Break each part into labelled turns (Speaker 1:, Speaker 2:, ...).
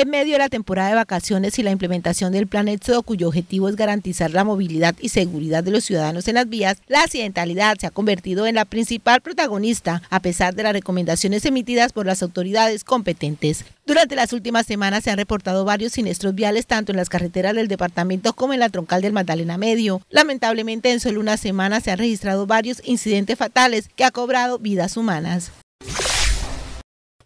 Speaker 1: en medio de la temporada de vacaciones y la implementación del plan ETSO, cuyo objetivo es garantizar la movilidad y seguridad de los ciudadanos en las vías, la accidentalidad se ha convertido en la principal protagonista, a pesar de las recomendaciones emitidas por las autoridades competentes. Durante las últimas semanas se han reportado varios siniestros viales tanto en las carreteras del departamento como en la troncal del Magdalena Medio. Lamentablemente en solo una semana se han registrado varios incidentes fatales que ha cobrado vidas humanas.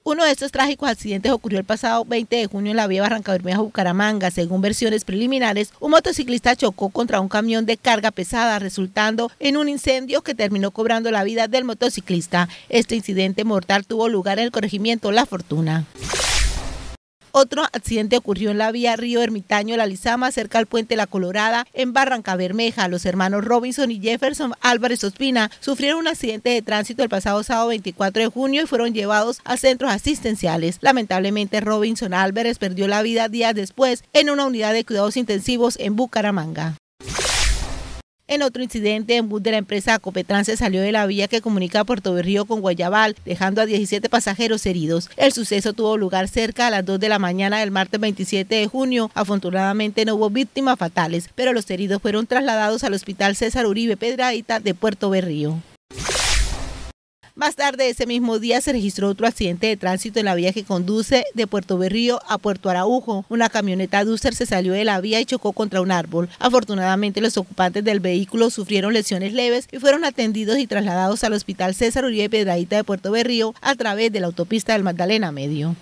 Speaker 1: Uno de estos trágicos accidentes ocurrió el pasado 20 de junio en la vía Barranca Bermeja Bucaramanga. Según versiones preliminares, un motociclista chocó contra un camión de carga pesada, resultando en un incendio que terminó cobrando la vida del motociclista. Este incidente mortal tuvo lugar en el corregimiento La Fortuna. Otro accidente ocurrió en la vía Río Ermitaño La Lizama, cerca al puente La Colorada, en Barranca Bermeja. Los hermanos Robinson y Jefferson Álvarez Ospina sufrieron un accidente de tránsito el pasado sábado 24 de junio y fueron llevados a centros asistenciales. Lamentablemente, Robinson Álvarez perdió la vida días después en una unidad de cuidados intensivos en Bucaramanga. En otro incidente, en bus de la empresa Copetran se salió de la vía que comunica Puerto Berrío con Guayabal, dejando a 17 pasajeros heridos. El suceso tuvo lugar cerca a las 2 de la mañana del martes 27 de junio. Afortunadamente no hubo víctimas fatales, pero los heridos fueron trasladados al Hospital César Uribe Pedraita de Puerto Berrío. Más tarde ese mismo día se registró otro accidente de tránsito en la vía que conduce de Puerto Berrío a Puerto Araujo. Una camioneta Duster se salió de la vía y chocó contra un árbol. Afortunadamente los ocupantes del vehículo sufrieron lesiones leves y fueron atendidos y trasladados al Hospital César Uribe Pedradita de Puerto Berrío a través de la autopista del Magdalena Medio.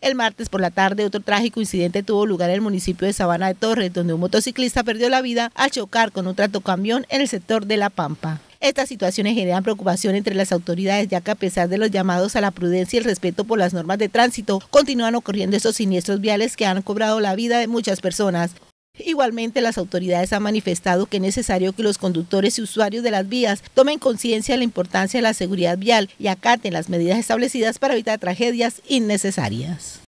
Speaker 1: El martes por la tarde, otro trágico incidente tuvo lugar en el municipio de Sabana de Torres, donde un motociclista perdió la vida al chocar con un camión en el sector de La Pampa. Estas situaciones generan preocupación entre las autoridades, ya que a pesar de los llamados a la prudencia y el respeto por las normas de tránsito, continúan ocurriendo estos siniestros viales que han cobrado la vida de muchas personas. Igualmente, las autoridades han manifestado que es necesario que los conductores y usuarios de las vías tomen conciencia de la importancia de la seguridad vial y acaten las medidas establecidas para evitar tragedias innecesarias.